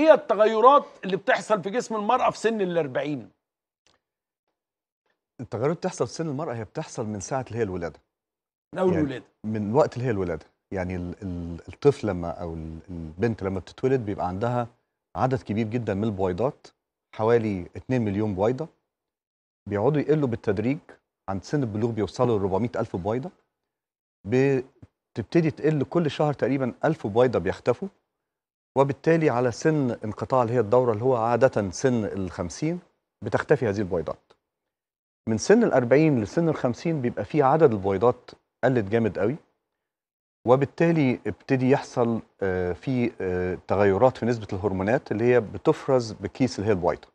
ايه التغيرات اللي بتحصل في جسم المرأة في سن الأربعين؟ التغيرات بتحصل في سن المرأة هي بتحصل من ساعة اللي هي الولادة من أول يعني الولادة من وقت اللي هي الولادة يعني الطفل لما أو البنت لما بتتولد بيبقى عندها عدد كبير جدا من البويضات حوالي 2 مليون بويضة بيقعدوا يقلوا بالتدريج عند سن البلوغ بيوصلوا ل 400 ألف بويضة بتبتدي تقل كل شهر تقريبا 1000 بويضة بيختفوا وبالتالي على سن انقطاع اللي هي الدورة اللي هو عادة سن الخمسين بتختفي هذه البويضات من سن الأربعين لسن الخمسين بيبقى في عدد البويضات قلت جامد قوي وبالتالي ابتدي يحصل آه، في آه، تغيرات في نسبة الهرمونات اللي هي بتفرز بكيس اللي هي البويضة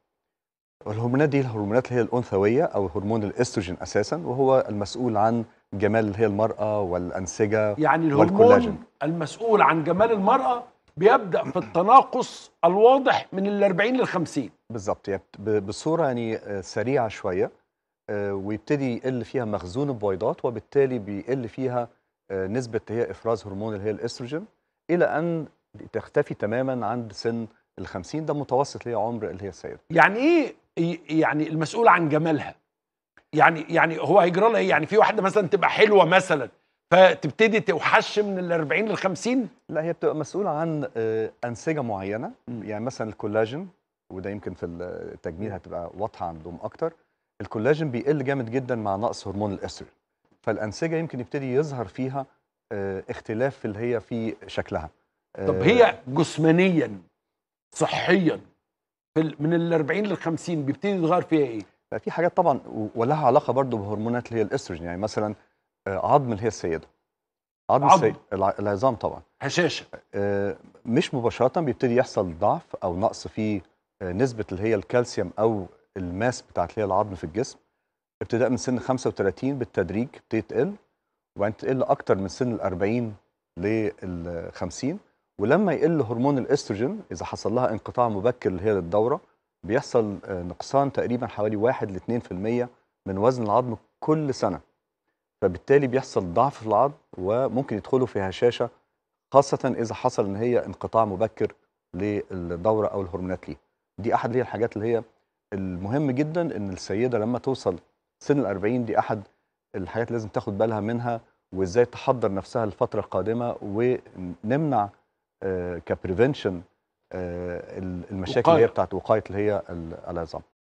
الهرمونات دي الهرمونات اللي هي الأنثوية أو هرمون الأستروجين أساسا وهو المسؤول عن جمال اللي هي المرأة والأنسجة يعني الهرمون والكولاجين. المسؤول عن جمال المرأة بيبدا في التناقص الواضح من ال 40 لل 50 بالظبط يعني بصوره يعني آه، سريعه شويه آه، ويبتدي يقل فيها مخزون البويضات وبالتالي بيقل فيها آه، نسبه هي افراز هرمون اللي هي الاستروجين الى ان تختفي تماما عند سن ال 50 ده متوسط اللي هي عمر اللي هي السيده يعني ايه يعني المسؤول عن جمالها يعني يعني هو هيجرى لها ايه يعني في واحده مثلا تبقى حلوه مثلا فتبتدي توحش من ال 40 لل 50 لا هي بتبقى مسؤوله عن آه، انسجه معينه يعني مثلا الكولاجين وده يمكن في التجميل هتبقى واضحه عندهم اكتر الكولاجين بيقل جامد جدا مع نقص هرمون الاستروجين فالانسجه يمكن يبتدي يظهر فيها آه، اختلاف في اللي هي في شكلها طب آه، هي جسمانيا صحيا في من ال 40 لل 50 بيبتدي يتغير فيها ايه؟ في حاجات طبعا ولها علاقه برضو بهرمونات اللي هي الاستروجين يعني مثلا آه، عظم اللي هي السيده عظم, السي... العظام طبعا هشاشه آه، مش مباشره بيبتدي يحصل ضعف او نقص في آه، نسبه اللي هي الكالسيوم او الماس بتاعت اللي هي العظم في الجسم ابتداء من سن 35 بالتدريج بتبتدي تقل وبعدين تقل اكتر من سن ال 40 لل 50 ولما يقل هرمون الاستروجين اذا حصل لها انقطاع مبكر اللي هي للدوره بيحصل نقصان تقريبا حوالي 1 ل 2% من وزن العظم كل سنه فبالتالي بيحصل ضعف في العظم وممكن يدخلوا في هشاشه خاصه اذا حصل ان هي انقطاع مبكر للدوره او الهرمونات ليه دي احد هي الحاجات اللي هي المهم جدا ان السيده لما توصل سن ال 40 دي احد الحاجات اللي لازم تاخد بالها منها وازاي تحضر نفسها للفتره القادمه ونمنع آه، كبريفنشن آه، المشاكل اللي هي بتاعت وقايه اللي هي العظام